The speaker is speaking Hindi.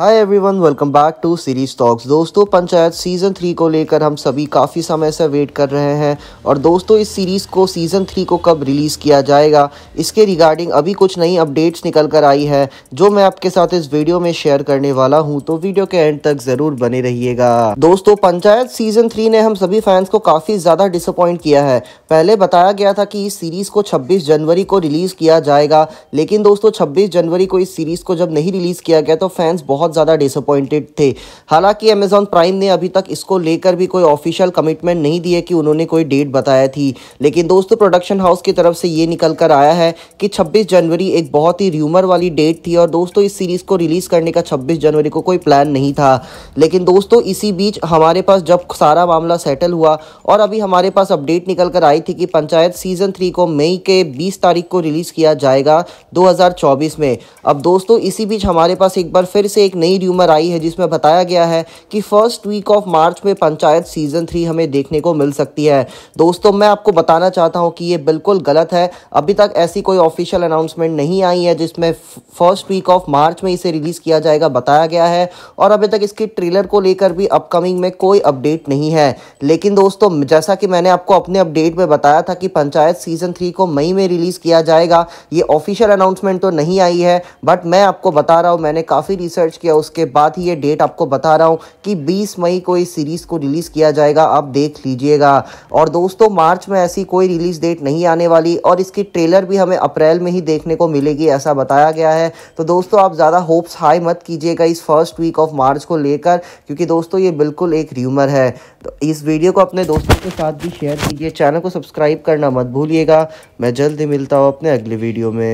hi everyone welcome back to series talks दोस्तों पंचायत सीज़न थ्री को लेकर हम सभी काफ़ी समय से वेट कर रहे हैं और दोस्तों इस सीरीज़ को सीज़न थ्री को कब रिलीज़ किया जाएगा इसके रिगार्डिंग अभी कुछ नई अपडेट्स निकल कर आई है जो मैं आपके साथ इस वीडियो में शेयर करने वाला हूं तो वीडियो के एंड तक ज़रूर बने रहिएगा दोस्तों पंचायत सीज़न थ्री ने हम सभी फैंस को काफ़ी ज़्यादा डिसअपॉइंट किया है पहले बताया गया था कि इस सीरीज़ को छब्बीस जनवरी को रिलीज़ किया जाएगा लेकिन दोस्तों छब्बीस जनवरी को इस सीरीज़ को जब नहीं रिलीज़ किया गया तो फैंस बहुत बहुत ज़्यादा डिसअपॉइंटेड थे हालांकि अमेज़ॉन प्राइम ने अभी तक इसको लेकर भी कोई ऑफिशियल कमिटमेंट नहीं दी है कि उन्होंने कोई डेट बताया थी लेकिन दोस्तों प्रोडक्शन हाउस की तरफ से ये निकल कर आया है कि छब्बीस जनवरी एक बहुत ही र्यूमर वाली डेट थी और दोस्तों इस सीरीज़ को रिलीज़ करने का छब्बीस जनवरी को कोई प्लान नहीं था लेकिन दोस्तों इसी बीच हमारे पास जब सारा मामला सेटल हुआ और अभी हमारे पास अपडेट निकल कर आई थी कि पंचायत सीज़न थ्री को मई के बीस तारीख को रिलीज़ किया जाएगा 2024 में अब दोस्तों इसी बीच हमारे पास एक बार फिर से एक नई र्यूमर आई है जिसमें बताया गया है कि फर्स्ट वीक ऑफ मार्च में पंचायत सीजन थ्री हमें देखने को मिल सकती है दोस्तों मैं आपको बताना चाहता हूँ कि ये बिल्कुल गलत है अभी तक ऐसी कोई ऑफिशियल अनाउंसमेंट नहीं आई है जिसमें फर्स्ट वीक ऑफ मार्च में इसे रिलीज़ किया जाएगा बताया गया है और अभी तक इसके ट्रेलर को लेकर भी अपकमिंग में कोई अपडेट नहीं है लेकिन दोस्तों जैसा कि मैंने आपको अपने अपडेट में बताया था कि पंचायत सीजन थ्री को मई में रिलीज़ किया जाएगा ये ऑफिशियल अनाउंसमेंट तो नहीं आई है बट मैं आपको बता रहा हूँ मैंने काफ़ी रिसर्च किया उसके बाद ही ये डेट आपको बता रहा हूँ कि 20 मई को इस सीरीज़ को रिलीज़ किया जाएगा आप देख लीजिएगा और दोस्तों मार्च में ऐसी कोई रिलीज़ डेट नहीं आने वाली और इसकी ट्रेलर भी हमें अप्रैल में ही देखने को मिलेगी ऐसा बताया गया है तो दोस्तों आप ज़्यादा होप्स हाई मत कीजिएगा इस फर्स्ट वीक ऑफ मार्च को लेकर क्योंकि दोस्तों ये बिल्कुल एक र्यूमर है तो इस वीडियो को अपने दोस्तों के साथ भी शेयर कीजिए चैनल को सब्सक्राइब करना मत भूलिएगा मैं ही मिलता हूँ अपने अगले वीडियो में